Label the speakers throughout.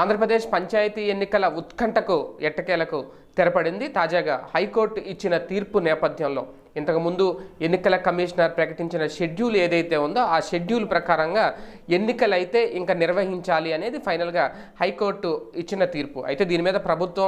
Speaker 1: ఆంధ్రప్రదేశ్ పంచాయతీ ఎన్నికల ఉత్కంఠకు ఎట్టకేలకు తెరపడింది తాజాగా హైకోర్టు ఇచ్చిన తీర్పు నేపథ్యంలో ఇంతకుముందు ఎన్నికల కమిషనర్ ప్రకటించిన షెడ్యూల్ ఏదైతే ఉందో ఆ షెడ్యూల్ ప్రకారంగా ఎన్నికలైతే ఇంకా నిర్వహించాలి అనేది ఫైనల్గా హైకోర్టు ఇచ్చిన తీర్పు అయితే దీని మీద ప్రభుత్వం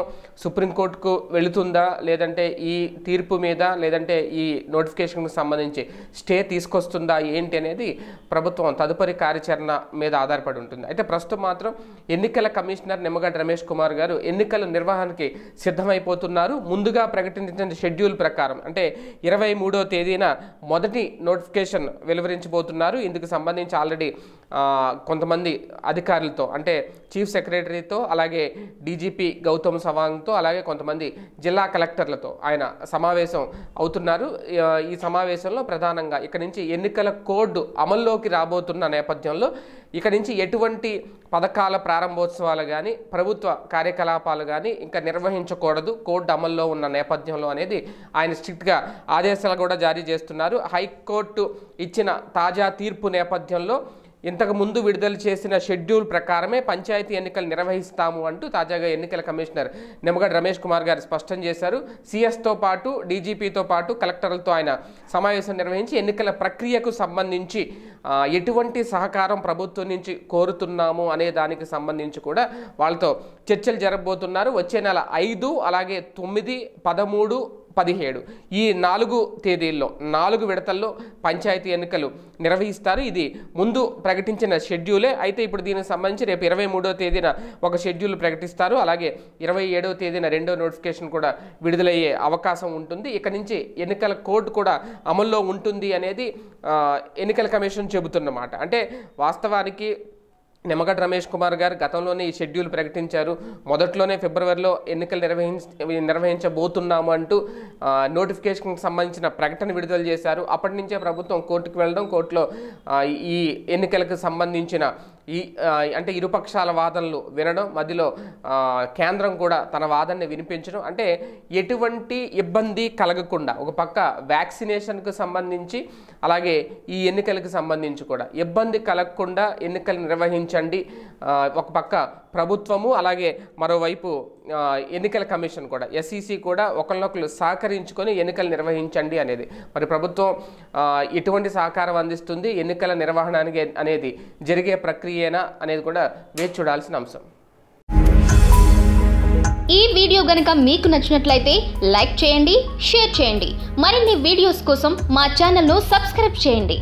Speaker 1: సుప్రీంకోర్టుకు వెళుతుందా లేదంటే ఈ తీర్పు మీద లేదంటే ఈ నోటిఫికేషన్కు సంబంధించి స్టే తీసుకొస్తుందా ఏంటి అనేది ప్రభుత్వం తదుపరి కార్యాచరణ మీద ఆధారపడి ఉంటుంది అయితే ప్రస్తుతం మాత్రం ఎన్నికల కమిషనర్ నిమ్మగడ్డ రమేష్ కుమార్ గారు ఎన్నికల నిర్వహణకి సిద్ధమైపోతున్నారు ముందుగా ప్రకటించిన షెడ్యూల్ ప్రకారం అంటే ఇరవై మూడో తేదీన మొదటి నోటిఫికేషన్ వెలువరించబోతున్నారు ఇందుకు సంబంధించి ఆల్రెడీ కొంతమంది అధికారులతో అంటే చీఫ్ సెక్రటరీతో అలాగే డీజీపీ గౌతమ్ సవాంగ్తో అలాగే కొంతమంది జిల్లా కలెక్టర్లతో ఆయన సమావేశం అవుతున్నారు ఈ సమావేశంలో ప్రధానంగా ఇక్కడ నుంచి ఎన్నికల కోడ్ అమల్లోకి రాబోతున్న నేపథ్యంలో ఇక్కడ నుంచి ఎటువంటి పథకాల ప్రారంభోత్సవాలు కానీ ప్రభుత్వ కార్యకలాపాలు కానీ ఇంకా నిర్వహించకూడదు కోడ్ అమల్లో ఉన్న నేపథ్యంలో అనేది ఆయన స్ట్రిక్ట్గా ఆదేశాలు కూడా జారీ చేస్తున్నారు హైకోర్టు ఇచ్చిన తాజా తీర్పు నేపథ్యంలో ఇంతకు ముందు విడుదల చేసిన షెడ్యూల్ ప్రకారమే పంచాయతీ ఎన్నికలు నిర్వహిస్తాము అంటూ తాజాగా ఎన్నికల కమిషనర్ నిమ్మగడ్డ రమేష్ కుమార్ గారు స్పష్టం చేశారు సీఎస్తో పాటు డీజీపీతో పాటు కలెక్టర్లతో ఆయన సమావేశం నిర్వహించి ఎన్నికల ప్రక్రియకు సంబంధించి ఎటువంటి సహకారం ప్రభుత్వం నుంచి కోరుతున్నాము అనే దానికి సంబంధించి కూడా వాళ్ళతో చర్చలు జరగబోతున్నారు వచ్చే నెల ఐదు అలాగే తొమ్మిది పదమూడు పదిహేడు ఈ నాలుగు తేదీల్లో నాలుగు విడతల్లో పంచాయతీ ఎన్నికలు నిర్వహిస్తారు ఇది ముందు ప్రకటించిన షెడ్యూలే అయితే ఇప్పుడు దీనికి సంబంధించి రేపు ఇరవై మూడో తేదీన ఒక షెడ్యూల్ ప్రకటిస్తారు అలాగే ఇరవై ఏడో తేదీన రెండో నోటిఫికేషన్ కూడా విడుదలయ్యే అవకాశం ఉంటుంది ఇక నుంచి ఎన్నికల కోడ్ కూడా అమల్లో ఉంటుంది అనేది ఎన్నికల కమిషన్ చెబుతున్నమాట అంటే వాస్తవానికి నిమ్మగడ్ రమేష్ కుమార్ గారు గతంలోనే ఈ షెడ్యూల్ ప్రకటించారు మొదట్లోనే ఫిబ్రవరిలో ఎన్నికలు నిర్వహించ నిర్వహించబోతున్నాము అంటూ నోటిఫికేషన్కి సంబంధించిన ప్రకటన విడుదల చేశారు అప్పటి నుంచే ప్రభుత్వం కోర్టుకు వెళ్ళడం కోర్టులో ఈ ఎన్నికలకు సంబంధించిన ఈ అంటే ఇరుపక్షాల వాదనలు వినడం మధ్యలో కేంద్రం కూడా తన వాదనని వినిపించడం అంటే ఎటువంటి ఇబ్బంది కలగకుండా ఒక పక్క వ్యాక్సినేషన్కు సంబంధించి అలాగే ఈ ఎన్నికలకు సంబంధించి కూడా ఇబ్బంది కలగకుండా ఎన్నికలు నిర్వహించండి ఒక పక్క ప్రభుత్వము అలాగే మరోవైపు ఎన్నికల కమిషన్ కూడా ఎస్ఈసి e కూడా ఒకరినొకరు సహకరించుకొని ఎన్నికలు నిర్వహించండి అనేది మరి ప్రభుత్వం ఎటువంటి సహకారం అందిస్తుంది ఎన్నికల నిర్వహణానికి అనేది జరిగే ప్రక్రియ ప్రక్రియనా అనేది కూడా వేచి చూడాల్సిన అంశం ఈ వీడియో గనక మీకు నచ్చినట్లయితే లైక్ చేయండి షేర్ చేయండి మరిన్ని వీడియోస్ కోసం మా ఛానల్ను సబ్స్క్రైబ్ చేయండి